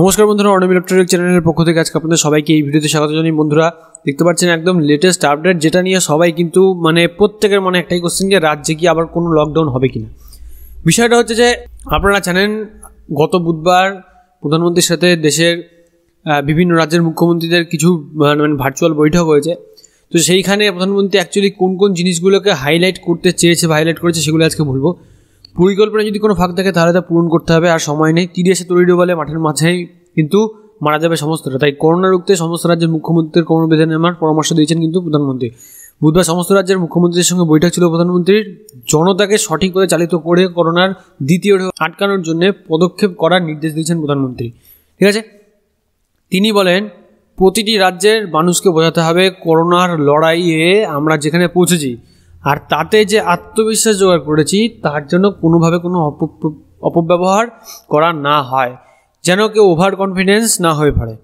নমস্কার বন্ধুরা অনম ইলেকট্রনিক চ্যানেলের পক্ষ থেকে আজকে আপনাদের সবাইকে এই ভিডিওতে স্বাগত জানি বন্ধুরা দেখতে পাচ্ছেন একদম লেটেস্ট আপডেট যেটা নিয়ে সবাই কিন্তু মানে প্রত্যেকের মনে একটাই কোশ্চেন যে রাজ্যে কি আবার কোনো লকডাউন হবে কিনা বিষয়টা হচ্ছে যে আপনারা জানেন গত বুধবার প্রধানমন্ত্রীর সাথে দেশের বিভিন্ন রাজ্যের মুখ্যমন্ত্রীদের কিছু মানে ভার্চুয়াল মানে বৈঠক হয়েছে তো সেইখানে প্রধানমন্ত্রী অ্যাকচুয়ালি কোন কোন জিনিসগুলোকে হাইলাইট করতে চেয়েছে বা হাইলাইট করেছে সেগুলো আজকে বলবো পরিকল্পনা যদি কোনো ফাঁক থাকে তাহলে তা পূরণ করতে হবে আর সময় নেই তিরিশে তরিডো বলে মাঠের মাঝেই কিন্তু মারা যাবে সমস্তটা তাই করোনা রুখতে সমস্ত রাজ্যের মুখ্যমন্ত্রীর কোমর বেঁধে নেওয়ার পরামর্শ দিয়েছেন কিন্তু প্রধানমন্ত্রী বুধবার সমস্ত রাজ্যের মুখ্যমন্ত্রীর সঙ্গে বৈঠক ছিল প্রধানমন্ত্রীর জনতাকে সঠিকভাবে চালিত করে করোনার দ্বিতীয় আটকানোর জন্য পদক্ষেপ করার নির্দেশ দিয়েছেন প্রধানমন্ত্রী ঠিক আছে তিনি বলেন প্রতিটি রাজ্যের মানুষকে বোঝাতে হবে করোনার লড়াইয়ে আমরা যেখানে পৌঁছেছি আর তাতে যে আত্মবিশ্বাস জোগাড় করেছি তার জন্য কোনোভাবে কোনো অপব্যবহার করা না হয় যেন কেউ ওভার কনফিডেন্স না হয়ে পড়ে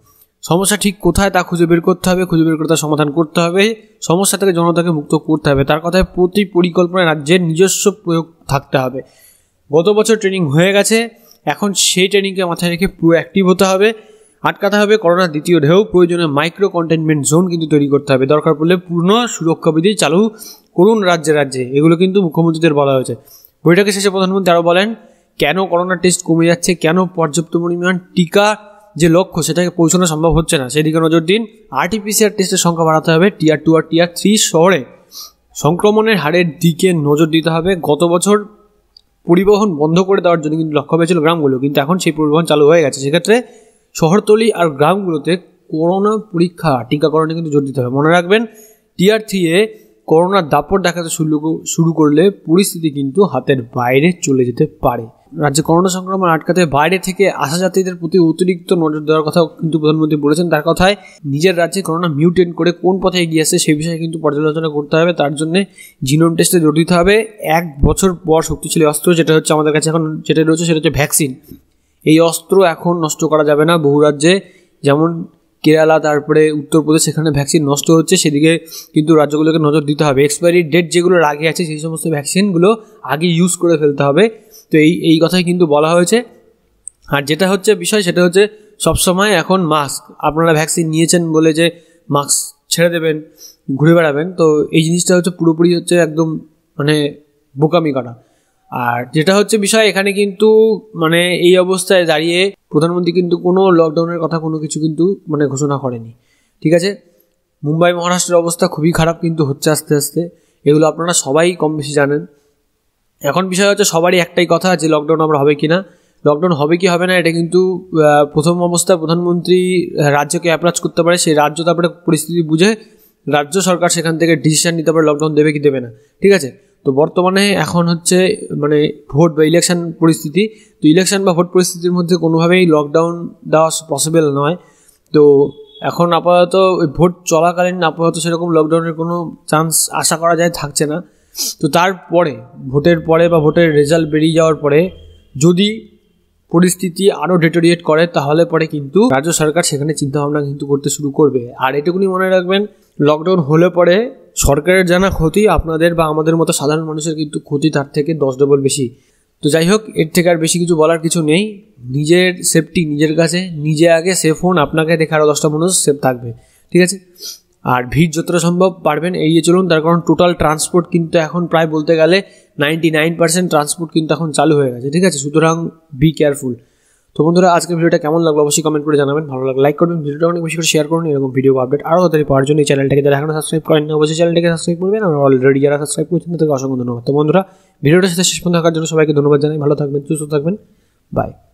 সমস্যা ঠিক কোথায় তা খুঁজে বের করতে হবে খুঁজে বের করে তার সমাধান করতে হবে সমস্যা থেকে জনতাকে মুক্ত করতে হবে তার কথায় প্রতি পরিকল্পনায় রাজ্যের নিজস্ব প্রয়োগ থাকতে হবে গত বছর ট্রেনিং হয়ে গেছে এখন সেই ট্রেনিংকে মাথায় রেখে অ্যাক্টিভ হতে হবে আটকাতে হবে করোনার দ্বিতীয় ঢেউ প্রয়োজনে মাইক্রো কন্টেনমেন্ট জোন কিন্তু তৈরি করতে হবে দরকার পড়লে পূর্ণ সুরক্ষাবিধি চালু করুন রাজ্যে রাজ্যে এগুলো কিন্তু মুখ্যমন্ত্রীদের বলা হয়েছে বৈঠকের শেষে প্রধানমন্ত্রী আরও বলেন কেন করোনার টেস্ট কমে যাচ্ছে কেন পর্যাপ্ত পরিমাণ টিকা যে লক্ষ্য সেটাকে পৌঁছানো সম্ভব হচ্ছে না সেদিকে নজর দিন আরটিপিসিআর টেস্টের সংখ্যা বাড়াতে হবে টিয়ার টু আর টিয়ার থ্রি শহরে সংক্রমণের হারের দিকে নজর দিতে হবে গত বছর পরিবহন বন্ধ করে দেওয়ার জন্য কিন্তু লক্ষ্য পেয়েছিল গ্রামগুলো কিন্তু এখন সেই পরিবহন চালু হয়ে গেছে সেক্ষেত্রে শহরতলি আর গ্রামগুলোতে করোনা পরীক্ষা টিকাকরণে কিন্তু জোর দিতে হবে মনে রাখবেন টিআর থ্রিয়ে করোনার দাপট দেখাতে শুরু শুরু করলে পরিস্থিতি কিন্তু হাতের বাইরে চলে যেতে পারে রাজ্যে করোনা সংক্রমণ আটকাতে বাইরে থেকে আসা যাত্রীদের প্রতি অতিরিক্ত নজর দেওয়ার কথাও কিন্তু প্রধানমন্ত্রী বলেছেন তার কথায় নিজের রাজ্যে করোনা মিউটেন্ট করে কোন পথে এগিয়ে আসছে সেই বিষয়ে কিন্তু পর্যালোচনা করতে হবে তার জন্য জিনোম টেস্টে জোর দিতে হবে এক বছর পর শক্তিশালী অস্ত্র যেটা হচ্ছে আমাদের কাছে এখন যেটা রয়েছে সেটা হচ্ছে ভ্যাকসিন এই অস্ত্র এখন নষ্ট করা যাবে না বহু রাজ্যে যেমন কেরালা তারপরে উত্তরপ্রদেশ সেখানে ভ্যাকসিন নষ্ট হচ্ছে সেদিকে কিন্তু রাজ্যগুলোকে নজর দিতে হবে এক্সপায়ারি ডেট যেগুলো আগে আছে সেই সমস্ত ভ্যাকসিনগুলো আগে ইউজ করে ফেলতে হবে তো এই এই কথাই কিন্তু বলা হয়েছে আর যেটা হচ্ছে বিষয় সেটা হচ্ছে সবসময় এখন মাস্ক আপনারা ভ্যাকসিন নিয়েছেন বলে যে মাস্ক ছেড়ে দেবেন ঘুরে বেড়াবেন তো এই জিনিসটা হচ্ছে পুরোপুরি হচ্ছে একদম মানে বোকামি করা আর যেটা হচ্ছে বিষয় এখানে কিন্তু মানে এই অবস্থায় দাঁড়িয়ে প্রধানমন্ত্রী কিন্তু কোনো লকডাউনের কথা কোনো কিছু কিন্তু মানে ঘোষণা করেনি ঠিক আছে মুম্বাই মহারাষ্ট্রের অবস্থা খুবই খারাপ কিন্তু হচ্ছে আস্তে আস্তে এগুলো আপনারা সবাই কম বেশি জানেন এখন বিষয় হচ্ছে সবারই একটাই কথা যে লকডাউন আমরা হবে কি না লকডাউন হবে কি হবে না এটা কিন্তু প্রথম অবস্থায় প্রধানমন্ত্রী রাজ্যকে অ্যাপ্রোচ করতে পারে সেই রাজ্য তারপরে পরিস্থিতি বুঝে রাজ্য সরকার সেখান থেকে ডিসিশন নিতে পারে লকডাউন দেবে কি দেবে না ঠিক আছে তো বর্তমানে এখন হচ্ছে মানে ভোট বা ইলেকশন পরিস্থিতি তো ইলেকশন বা ভোট পরিস্থিতির মধ্যে কোনোভাবেই লকডাউন দেওয়া পসিবল নয় তো এখন আপাতত ভোট চলাকালীন আপাতত সেরকম লকডাউনের কোনো চান্স আশা করা যায় থাকছে না তো তারপরে ভোটের পরে বা ভোটের রেজাল্ট বেরিয়ে যাওয়ার পরে যদি পরিস্থিতি আরও ডেটোরিয়েট করে তাহলে পরে কিন্তু রাজ্য সরকার সেখানে চিন্তাভাবনা কিন্তু করতে শুরু করবে আর এটুকুনি মনে রাখবেন লকডাউন হলে পরে সরকারের জানা ক্ষতি আপনাদের বা আমাদের মতো সাধারণ মানুষের কিন্তু ক্ষতি তার থেকে দশ ডবল বেশি তো যাই হোক এর থেকে আর বেশি কিছু বলার কিছু নেই নিজের সেফটি নিজের কাছে নিজে আগে সেফ হন আপনাকে দেখে আরও দশটা মানুষ সেফ থাকবে ঠিক আছে আর ভিড় যতটা সম্ভব পারবেন এড়িয়ে চলুন তার কারণ টোটাল ট্রান্সপোর্ট কিন্তু এখন প্রায় বলতে গেলে নাইনটি নাইন পার্সেন্ট ট্রান্সপোর্ট কিন্তু এখন চালু হয়ে গেছে ঠিক আছে সুতরাং বি কেয়ারফুল তো বন্ধুরা আজকে ভিডিওটা কেমন লাগলো অবশ্যই কমেন্ট করে জানাবেন ভালো লাগলো লাইক করবেন ভিডিওটা অনেক বেশি করে শেয়ার করুন এরকম ভিডিও আপডেট আরও তাদের পাওয়ার জন্য এই চ্যানেলটাকে যারা এখনো সাবস্ক্রাইব করেন না অবশ্যই চ্যানেলটাকে সাবস্ক্রাইব করবেন আর অলরেডি যারা সাবস্ক্রাইব করছেন তাদেরকে অসংখ্য ধন্যবাদ তো বন্ধুরা ভিডিওটা শেষ পর্যন্ত থাকার জন্য সবাইকে ধন্যবাদ জানাই ভালো থাকবেন সুস্থ থাকবেন বাই